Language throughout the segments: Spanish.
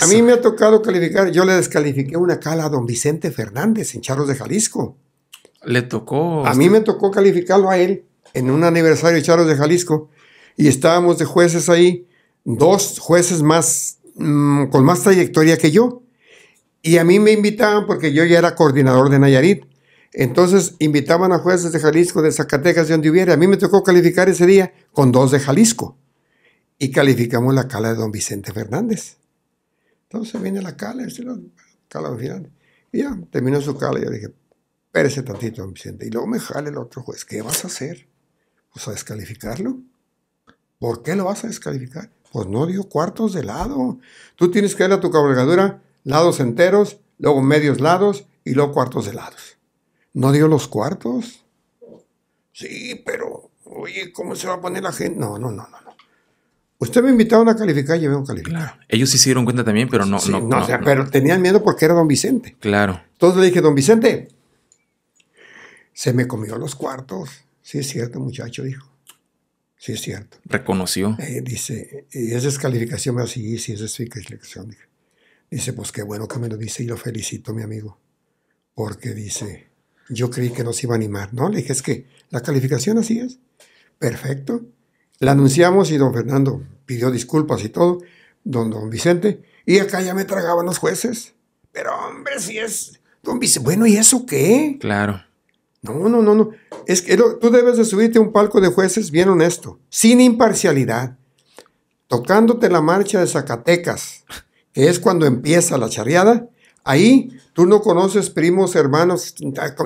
A mí me ha tocado calificar, yo le descalifiqué una cala a don Vicente Fernández en Charros de Jalisco. Le tocó. A mí este, me tocó calificarlo a él en un aniversario de Charros de Jalisco y estábamos de jueces ahí, dos jueces más mm, con más trayectoria que yo. Y a mí me invitaban porque yo ya era coordinador de Nayarit. Entonces invitaban a jueces de Jalisco, de Zacatecas, de donde hubiera. A mí me tocó calificar ese día con dos de Jalisco. Y calificamos la cala de don Vicente Fernández. Entonces viene la cala, el cala al final. Y ya, terminó su cala. Y yo dije, espérese tantito, Vicente. Y luego me jale el otro juez, ¿qué vas a hacer? Pues a descalificarlo. ¿Por qué lo vas a descalificar? Pues no dio cuartos de lado. Tú tienes que ver a tu cabalgadura lados enteros, luego medios lados y luego cuartos de lados. No dio los cuartos. Sí, pero, oye, ¿cómo se va a poner la gente? No, no, no, no. Usted me invitó a calificar y veo un Claro. Ellos sí se dieron cuenta también, pero no. no, pero tenían miedo porque era don Vicente. Claro. Entonces le dije, don Vicente, se me comió los cuartos. Sí, es cierto, muchacho, dijo. Sí, es cierto. Reconoció. Eh, dice, y esa es calificación, así sí, sí, esa es calificación. Dice, pues qué bueno que me lo dice y lo felicito, mi amigo. Porque dice, yo creí que se iba a animar. No, le dije, es que la calificación así es. Perfecto. La anunciamos y don Fernando pidió disculpas y todo, don, don Vicente, y acá ya me tragaban los jueces. Pero hombre, si es don Vicente, bueno, ¿y eso qué? Claro. No, no, no, no. Es que tú debes de subirte a un palco de jueces bien honesto, sin imparcialidad, tocándote la marcha de Zacatecas, que es cuando empieza la charreada. Ahí tú no conoces primos, hermanos,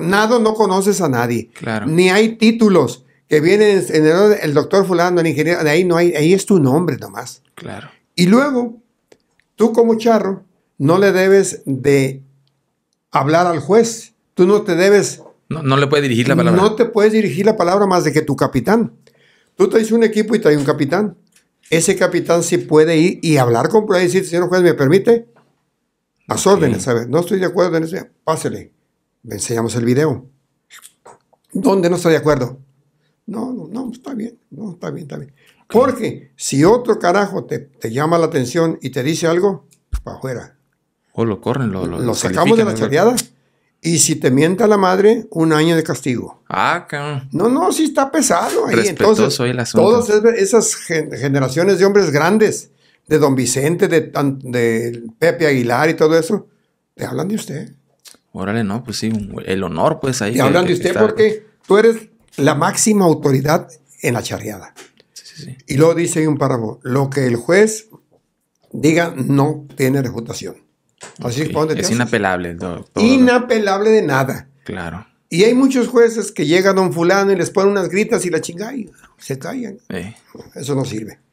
nada, no conoces a nadie. Claro. Ni hay títulos que viene en el, el doctor fulano, el ingeniero, de ahí no hay, ahí es tu nombre nomás. Claro. Y luego, tú como charro, no le debes de hablar al juez. Tú no te debes... No, le puedes dirigir la palabra. No te puedes dirigir la palabra más de que tu capitán. Tú traes un equipo y traes un capitán. Ese capitán sí puede ir y hablar con y decir, señor juez, ¿me permite? Las órdenes, a no estoy de acuerdo en eso. Pásele. Le enseñamos el video. ¿Dónde no estoy de acuerdo? No, no, no, está bien, no, está bien, está bien. Porque si otro carajo te, te llama la atención y te dice algo, para afuera. O lo corren, lo, lo, lo sacamos de la charreada. Y si te mienta la madre, un año de castigo. Ah, cabrón. No, no, sí está pesado ahí. Entonces, el todas esas generaciones de hombres grandes, de don Vicente, de, de Pepe Aguilar y todo eso, te hablan de usted. Órale, no, pues sí, el honor, pues ahí. Te hablan de usted porque tú eres la máxima autoridad en la charreada. Y luego dice un párrafo, lo que el juez diga no tiene reputación Así es inapelable. inapelable de nada. Claro. Y hay muchos jueces que llega don fulano y les ponen unas gritas y la chingada y se callan. Eso no sirve.